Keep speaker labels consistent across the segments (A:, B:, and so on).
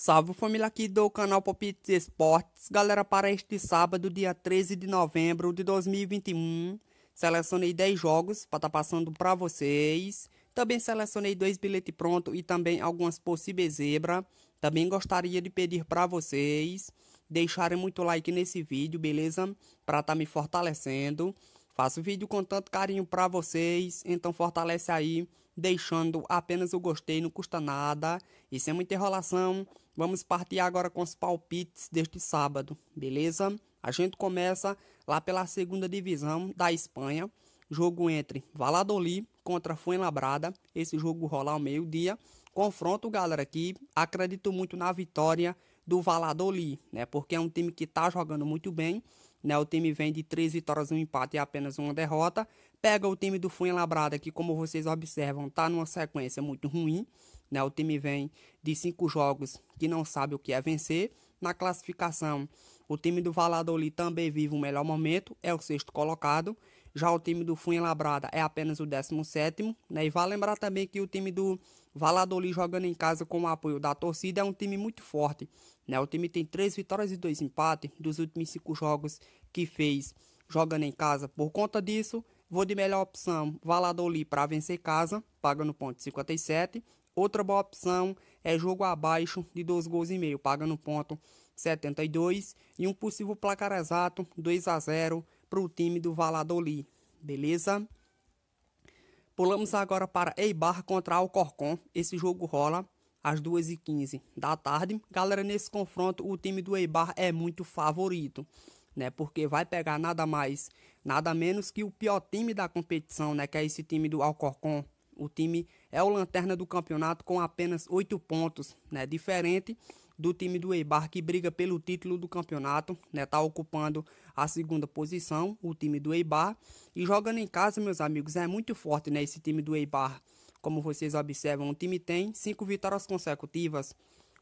A: Salve família aqui do canal Popit Esportes. Galera, para este sábado, dia 13 de novembro de 2021, selecionei 10 jogos para estar tá passando para vocês. Também selecionei dois bilhetes pronto e também algumas possíveis zebra. Também gostaria de pedir para vocês deixarem muito like nesse vídeo, beleza? Para estar tá me fortalecendo. Faço vídeo com tanto carinho para vocês, então fortalece aí, deixando apenas o gostei, não custa nada. E sem é muita enrolação, Vamos partir agora com os palpites deste sábado, beleza? A gente começa lá pela segunda divisão da Espanha. Jogo entre Valladolid contra Fuenlabrada. Esse jogo rola ao meio-dia. Confronto, galera, aqui acredito muito na vitória do Valladolid, né? Porque é um time que tá jogando muito bem, né? O time vem de três vitórias, um empate e apenas uma derrota. Pega o time do Fuenlabrada, que como vocês observam, tá numa sequência muito ruim, né? O time vem de cinco jogos que não sabe o que é vencer. Na classificação, o time do Valladolid também vive o melhor momento, é o sexto colocado. Já o time do Fuenlabrada é apenas o décimo sétimo né? E vale lembrar também que o time do Valladolid jogando em casa com o apoio da torcida é um time muito forte, né? O time tem três vitórias e dois empates dos últimos cinco jogos que fez jogando em casa. Por conta disso, vou de melhor opção Valladolid para vencer casa, pagando ponto 57. Outra boa opção é jogo abaixo de 2 gols e meio, pagando ponto 72 e um possível placar exato 2 a 0 para o time do Valladolid, beleza? Pulamos agora para Eibar contra Alcorcon, esse jogo rola às 2h15 da tarde. Galera, nesse confronto o time do Eibar é muito favorito, né? Porque vai pegar nada mais, nada menos que o pior time da competição, né? Que é esse time do Alcorcon, o time é o lanterna do campeonato com apenas 8 pontos, né? Diferente do time do Eibar que briga pelo título do campeonato, né? Tá ocupando a segunda posição, o time do Eibar, e jogando em casa, meus amigos, é muito forte, né, esse time do Eibar. Como vocês observam, o time tem cinco vitórias consecutivas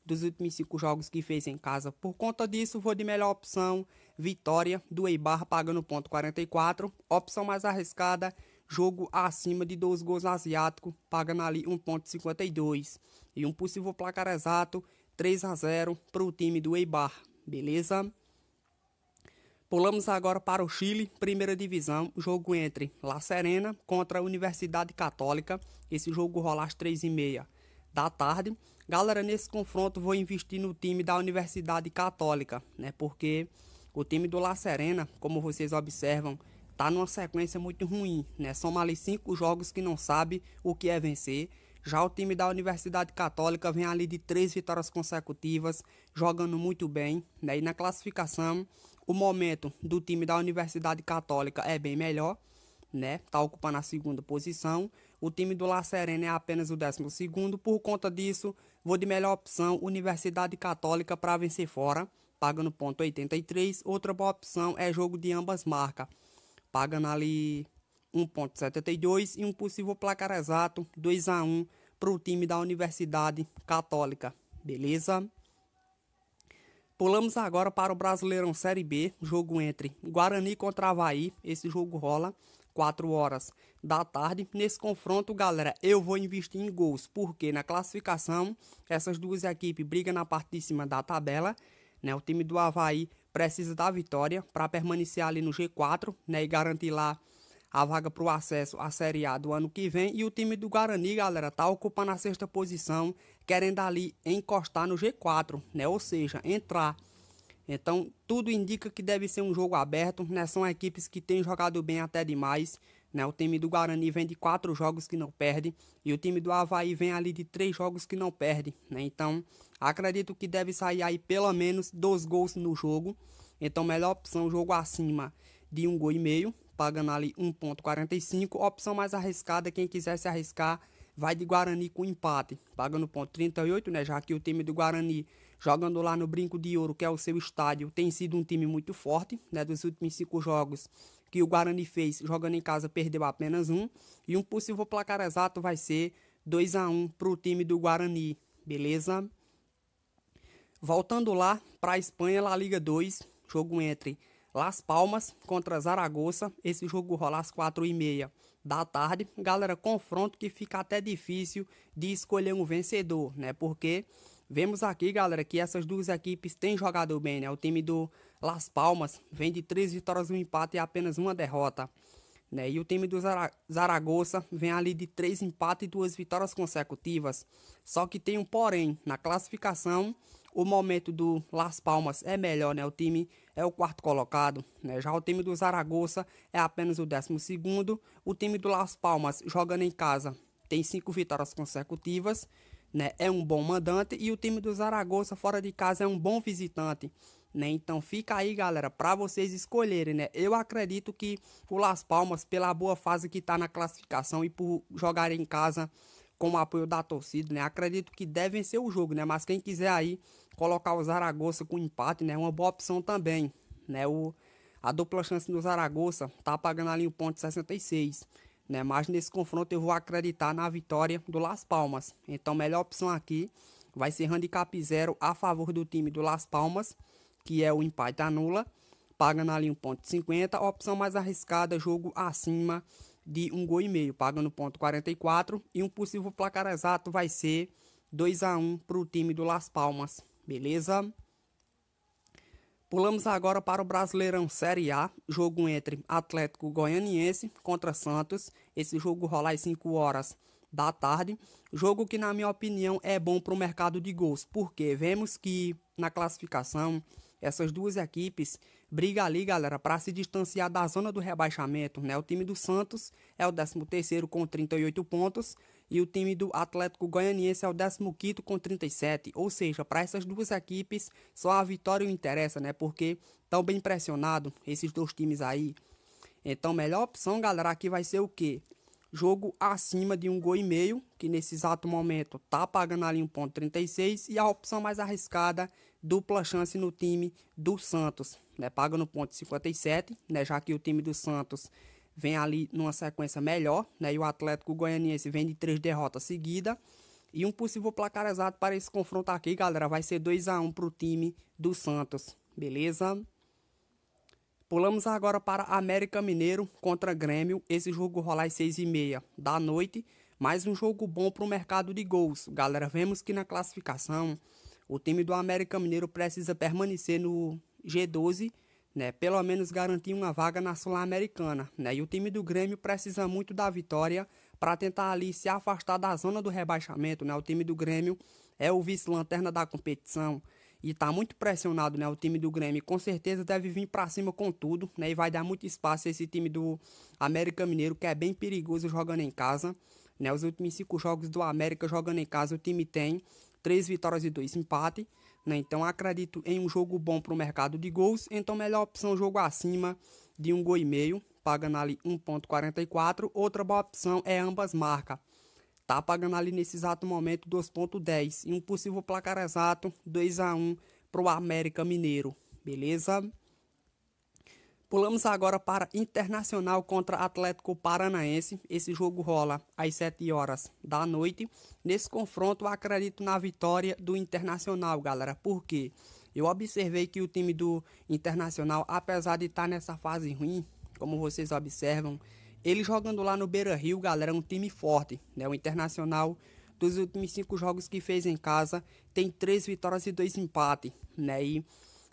A: dos últimos cinco jogos que fez em casa. Por conta disso, vou de melhor opção, vitória do Eibar pagando ponto 44, opção mais arriscada jogo acima de dois gols asiático, pagando ali 1.52 e um possível placar exato 3 a 0 para o time do Eibar, beleza? Pulamos agora para o Chile, primeira divisão, jogo entre La Serena contra a Universidade Católica. Esse jogo rola às 3h30 da tarde. Galera, nesse confronto vou investir no time da Universidade Católica, né? Porque o time do La Serena, como vocês observam, tá numa sequência muito ruim, né? São mais cinco jogos que não sabe o que é vencer. Já o time da Universidade Católica vem ali de três vitórias consecutivas, jogando muito bem, né? E na classificação, o momento do time da Universidade Católica é bem melhor, né? Tá ocupando a segunda posição. O time do La Serena é apenas o décimo segundo. Por conta disso, vou de melhor opção Universidade Católica para vencer fora, pagando ponto 83. Outra boa opção é jogo de ambas marcas pagando ali 1,72 e um possível placar exato 2 a 1 para o time da Universidade Católica, beleza? Pulamos agora para o Brasileirão Série B, jogo entre Guarani contra Havaí. Esse jogo rola 4 horas da tarde. Nesse confronto, galera, eu vou investir em gols, porque na classificação essas duas equipes brigam na parte de cima da tabela. Né? O time do Havaí precisa da vitória para permanecer ali no G4 né, e garantir lá a vaga para o acesso à Série A do ano que vem. E o time do Guarani, galera, tá ocupando a sexta posição, querendo ali encostar no G4, né? Ou seja, entrar. Então, tudo indica que deve ser um jogo aberto, né? São equipes que têm jogado bem até demais. Né? O time do Guarani vem de quatro jogos que não perde e o time do Havaí vem ali de três jogos que não perde. Né? Então, acredito que deve sair aí pelo menos dois gols no jogo. Então, melhor opção, jogo acima de um gol e meio, pagando ali 1.45. Opção mais arriscada, quem quiser se arriscar, vai de Guarani com empate, pagando ponto né? Já que o time do Guarani, jogando lá no Brinco de Ouro, que é o seu estádio, tem sido um time muito forte, né? Dos últimos cinco jogos, que o Guarani fez jogando em casa, perdeu apenas um. E um possível placar exato vai ser 2 a 1 para o time do Guarani, beleza? Voltando lá para a Espanha, La Liga 2, jogo entre Las Palmas contra Zaragoza. Esse jogo rola às 4h30 da tarde. Galera, confronto que fica até difícil de escolher um vencedor, né? Porque Vemos aqui, galera, que essas duas equipes têm jogado bem, né? O time do Las Palmas vem de três vitórias, um empate e apenas uma derrota. Né? E o time do Zaragoza vem ali de três empates e duas vitórias consecutivas. Só que tem um porém, na classificação, o momento do Las Palmas é melhor, né? O time é o quarto colocado, né? Já o time do Zaragoza é apenas o décimo segundo. O time do Las Palmas, jogando em casa, tem cinco vitórias consecutivas né, é um bom mandante e o time do Zaragoza fora de casa é um bom visitante. Né? Então fica aí, galera, para vocês escolherem, né? Eu acredito que o Las Palmas, pela boa fase que está na classificação e por jogar em casa com o apoio da torcida, né? Acredito que devem ser o jogo, né? Mas quem quiser aí colocar o Zaragoza com empate, né? É uma boa opção também, né? O a dupla chance do Zaragoza está pagando ali o ponto 66. Né? Mas nesse confronto eu vou acreditar na vitória do Las Palmas. Então, melhor opção aqui vai ser handicap zero a favor do time do Las Palmas, que é o empate nula, pagando ali 1.50. Opção mais arriscada, jogo acima de um gol e meio, pagando 0.44. E um possível placar exato vai ser 2 a 1 para o time do Las Palmas, beleza? Pulamos agora para o Brasileirão Série A, jogo entre Atlético Goianiense contra Santos. Esse jogo rolar às 5 horas da tarde. Jogo que, na minha opinião, é bom para o mercado de gols, porque vemos que na classificação essas duas equipes brigam ali, galera, para se distanciar da zona do rebaixamento, né? O time do Santos é o 13º com 38 pontos e o time do Atlético Goianiense é o 15º com 37. Ou seja, para essas duas equipes só a vitória interessa, né? Porque estão bem pressionados esses dois times aí. Então, melhor opção, galera, aqui vai ser o quê? Jogo acima de um gol e meio, que nesse exato momento tá pagando ali 1.36 e a opção mais arriscada dupla chance no time do Santos, né? Paga no ponto 57, né? Já que o time do Santos vem ali numa sequência melhor, né? E o Atlético Goianiense vem de três derrotas seguidas. E um possível placar exato para esse confronto aqui, galera, vai ser 2 a 1 para o time do Santos, beleza? Pulamos agora para América Mineiro contra Grêmio. Esse jogo rolar às 6h30 da noite. Mais um jogo bom para o mercado de gols. Galera, vemos que na classificação o time do América Mineiro precisa permanecer no G12, né? Pelo menos garantir uma vaga na Sul-Americana, né? E o time do Grêmio precisa muito da vitória para tentar ali se afastar da zona do rebaixamento, né? O time do Grêmio é o vice-lanterna da competição e tá muito pressionado, né? O time do Grêmio com certeza deve vir para cima com tudo, né? E vai dar muito espaço a esse time do América Mineiro, que é bem perigoso jogando em casa, né? Os últimos cinco jogos do América jogando em casa, o time tem três vitórias e dois empates. Né? Então acredito em um jogo bom para o mercado de gols. Então melhor opção jogo acima de um gol e meio, pagando ali 1.44. Outra boa opção é ambas marcas. Tá pagando ali nesse exato momento 2.10 e um possível placar exato 2 a 1 para o América Mineiro. Beleza? Pulamos agora para Internacional contra Atlético Paranaense. Esse jogo rola às 7 horas da noite. Nesse confronto, acredito na vitória do Internacional, galera. Por quê? Eu observei que o time do Internacional, apesar de estar tá nessa fase ruim, como vocês observam, ele jogando lá no Beira Rio, galera, é um time forte, né? O Internacional dos últimos cinco jogos que fez em casa, tem três vitórias e dois empates, né? E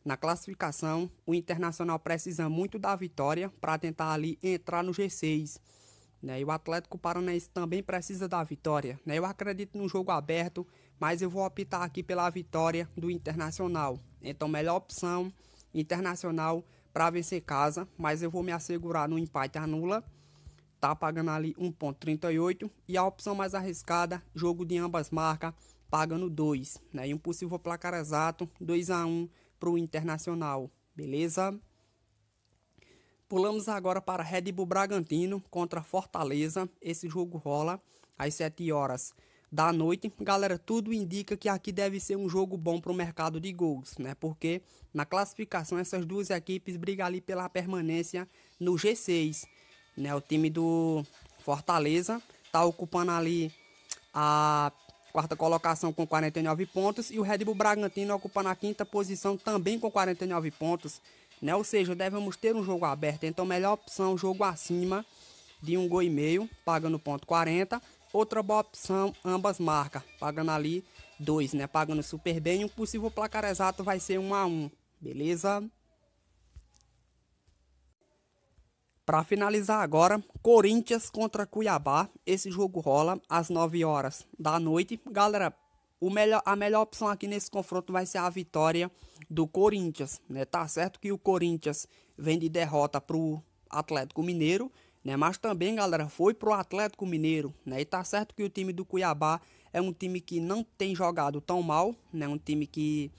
A: na classificação, o Internacional precisa muito da vitória para tentar ali entrar no G6. Né? E o Atlético Paranaense também precisa da vitória. Né? Eu acredito no jogo aberto, mas eu vou optar aqui pela vitória do Internacional. Então, melhor opção, Internacional para vencer casa, mas eu vou me assegurar no empate anula. Tá pagando ali 1.38 e a opção mais arriscada, jogo de ambas marcas, pagando 2, né? E um possível placar exato, 2 a 1 para o Internacional, beleza? Pulamos agora para Red Bull Bragantino contra Fortaleza. Esse jogo rola às 7 horas da noite. Galera, tudo indica que aqui deve ser um jogo bom para o mercado de gols, né? Porque na classificação essas duas equipes brigam ali pela permanência no G6, né? O time do Fortaleza tá ocupando ali a quarta colocação com 49 pontos, e o Red Bull Bragantino ocupando a quinta posição também com 49 pontos. Né? Ou seja, devemos ter um jogo aberto, então melhor opção, jogo acima de um gol e meio, pagando ponto 40. Outra boa opção, ambas marcas, pagando ali 2, né? Pagando super bem. Um possível placar exato vai ser 1 um a 1 um, beleza? Para finalizar agora, Corinthians contra Cuiabá. Esse jogo rola às 9 horas da noite. Galera, melhor, a melhor opção aqui nesse confronto vai ser a vitória do Corinthians. Né? Tá certo que o Corinthians vem de derrota pro Atlético Mineiro, né? Mas também, galera, foi pro Atlético Mineiro, né? E tá certo que o time do Cuiabá é um time que não tem jogado tão mal, né? Um time que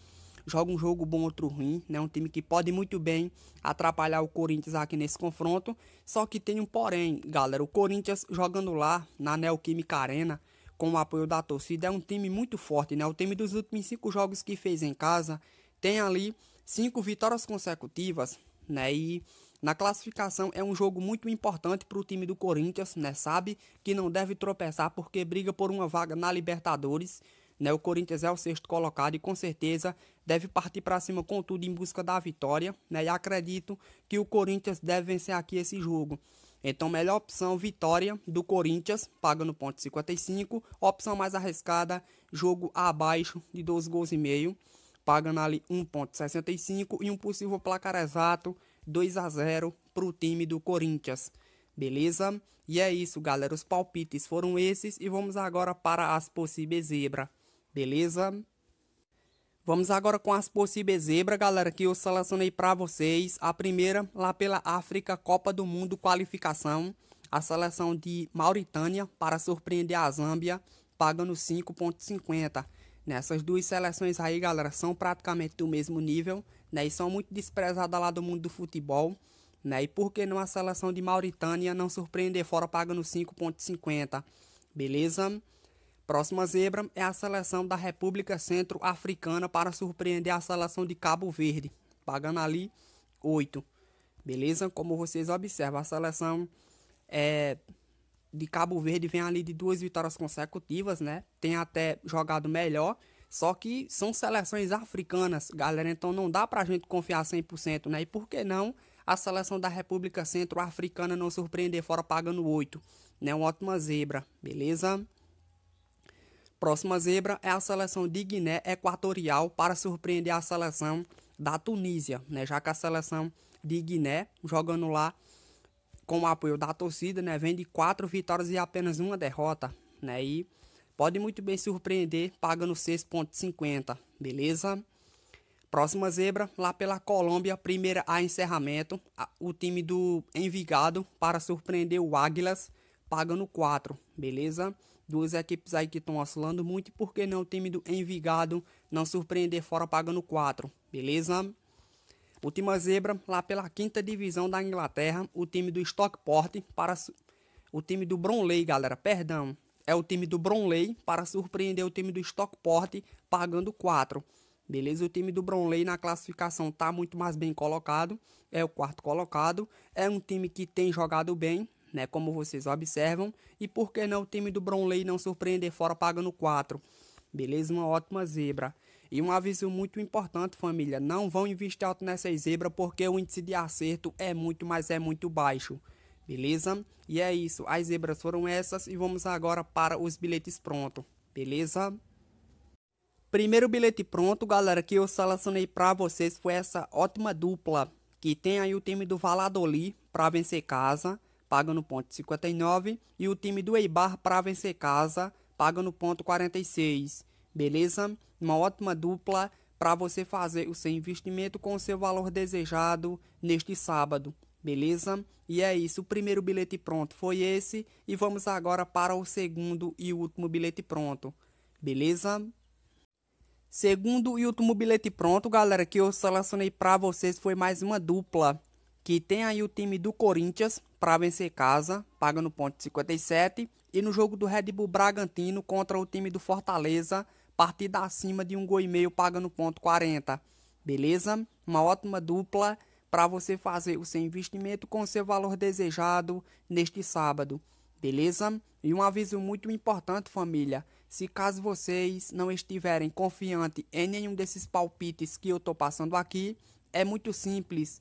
A: joga um jogo bom, outro ruim, né? Um time que pode muito bem atrapalhar o Corinthians aqui nesse confronto. Só que tem um porém, galera. O Corinthians jogando lá na Neoquímica Arena, com o apoio da torcida, é um time muito forte, né? O time dos últimos cinco jogos que fez em casa tem ali cinco vitórias consecutivas, né? E na classificação é um jogo muito importante para o time do Corinthians, né? Sabe que não deve tropeçar porque briga por uma vaga na Libertadores. Né? O Corinthians é o sexto colocado e com certeza deve partir para cima com tudo em busca da vitória. Né? E acredito que o Corinthians deve vencer aqui esse jogo. Então, melhor opção, vitória do Corinthians, pagando ponto 55. Opção mais arriscada, jogo abaixo de 12 gols e meio, pagando ali 1.65 e um possível placar exato 2 a 0 para o time do Corinthians. Beleza? E é isso, galera. Os palpites foram esses e vamos agora para as possíveis zebras beleza? Vamos agora com as possíveis zebras, galera, que eu selecionei para vocês. A primeira, lá pela África, Copa do Mundo, qualificação. A seleção de Mauritânia, para surpreender a Zâmbia, pagando 5,50. Nessas duas seleções aí, galera, são praticamente do mesmo nível, né? E são muito desprezadas lá do mundo do futebol, né? E por que não a seleção de Mauritânia não surpreender fora pagando 5,50? Beleza? Próxima zebra é a seleção da República Centro-Africana para surpreender a seleção de Cabo Verde, pagando ali 8. Beleza? Como vocês observam, a seleção é, de Cabo Verde vem ali de duas vitórias consecutivas, né? Tem até jogado melhor, só que são seleções africanas, galera, então não dá pra gente confiar 100%, né? E por que não a seleção da República Centro-Africana não surpreender fora pagando 8, né? Uma ótima zebra, beleza? Próxima zebra é a seleção de Guiné Equatorial para surpreender a seleção da Tunísia, né? Já que a seleção de Guiné, jogando lá com o apoio da torcida, né, vem de quatro vitórias e apenas uma derrota, né? E pode muito bem surpreender pagando 6.50, beleza? Próxima zebra lá pela Colômbia, primeira a encerramento, o time do Envigado para surpreender o Águilas, pagando 4, beleza? duas equipes aí que estão oscilando muito, por que não o time do Envigado não surpreender fora pagando 4, beleza? Última zebra, lá pela quinta divisão da Inglaterra, o time do Stockport para o time do Bromley, galera, perdão, é o time do Bromley para surpreender o time do Stockport pagando 4. Beleza, o time do Bromley na classificação tá muito mais bem colocado, é o quarto colocado, é um time que tem jogado bem, né, como vocês observam, e por que não o time do Bromley não surpreender fora pagando 4? Beleza, uma ótima zebra. E um aviso muito importante, família, não vão investir alto nessa zebra porque o índice de acerto é muito, mas é muito baixo. Beleza? E é isso, as zebras foram essas e vamos agora para os bilhetes pronto. Beleza? Primeiro bilhete pronto, galera, que eu selecionei para vocês foi essa ótima dupla, que tem aí o time do Valladolid para vencer casa paga no ponto 59. E o time do Eibar para vencer casa, paga no ponto 46. Beleza? Uma ótima dupla para você fazer o seu investimento com o seu valor desejado neste sábado. Beleza? E é isso, o primeiro bilhete pronto foi esse e vamos agora para o segundo e último bilhete pronto. Beleza? Segundo e último bilhete pronto, galera, que eu selecionei para vocês foi mais uma dupla que tem aí o time do Corinthians para vencer casa, paga no ponto 57. E no jogo do Red Bull Bragantino contra o time do Fortaleza, partida acima de um gol e meio, paga no ponto 40. Beleza? Uma ótima dupla para você fazer o seu investimento com o seu valor desejado neste sábado. Beleza? E um aviso muito importante, família. Se caso vocês não estiverem confiante em nenhum desses palpites que eu tô passando aqui, é muito simples.